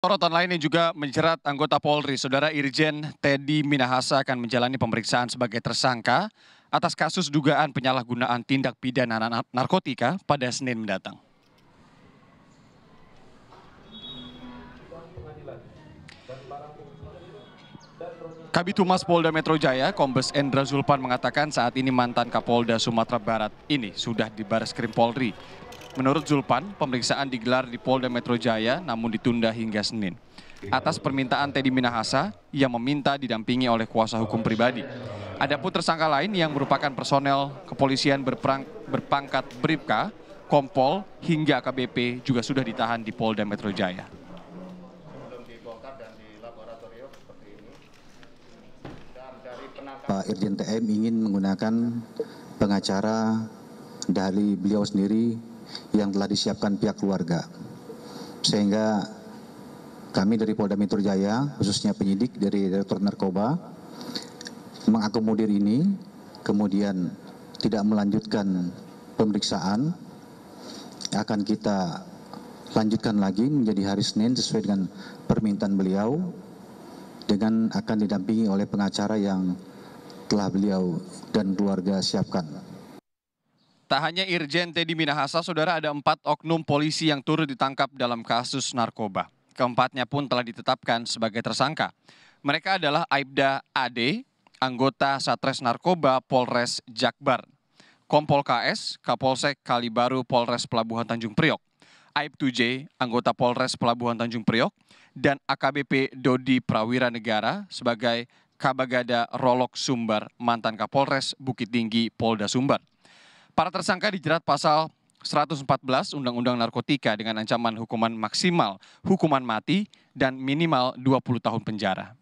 Sorotan lainnya juga menjerat anggota Polri, Saudara Irjen Teddy Minahasa akan menjalani pemeriksaan sebagai tersangka atas kasus dugaan penyalahgunaan tindak pidana narkotika pada Senin mendatang. Kabit Humas Polda Metro Jaya, Kombes Endra Zulpan mengatakan saat ini mantan Kapolda Sumatera Barat ini sudah di Baris Krim Polri. Menurut Zulpan, pemeriksaan digelar di Polda Metro Jaya namun ditunda hingga Senin. Atas permintaan Teddy Minahasa ia meminta didampingi oleh kuasa hukum pribadi. Adapun tersangka lain yang merupakan personel kepolisian berperang, berpangkat Bribka, Kompol hingga KBP juga sudah ditahan di Polda Metro Jaya. Pak Irjen TM ingin menggunakan pengacara dari beliau sendiri yang telah disiapkan pihak keluarga. Sehingga kami dari Polda Metro Jaya, khususnya penyidik dari Direktur Narkoba, mengakomodir ini, kemudian tidak melanjutkan pemeriksaan, akan kita lanjutkan lagi menjadi hari Senin sesuai dengan permintaan beliau dengan akan didampingi oleh pengacara yang telah beliau dan keluarga siapkan. Tak hanya Irjen Teddy Minahasa, saudara ada empat oknum polisi yang turut ditangkap dalam kasus narkoba. Keempatnya pun telah ditetapkan sebagai tersangka. Mereka adalah Aibda Ade, anggota Satres Narkoba Polres Jakbar, Kompol KS, Kapolsek Kalibaru Polres Pelabuhan Tanjung Priok, Aib 2J, anggota Polres Pelabuhan Tanjung Priok, dan AKBP Dodi Prawira Negara sebagai Kabagada Rolok Sumbar, mantan Kapolres Bukit Tinggi, Polda Sumbar. Para tersangka dijerat pasal 114 Undang-Undang Narkotika dengan ancaman hukuman maksimal, hukuman mati, dan minimal 20 tahun penjara.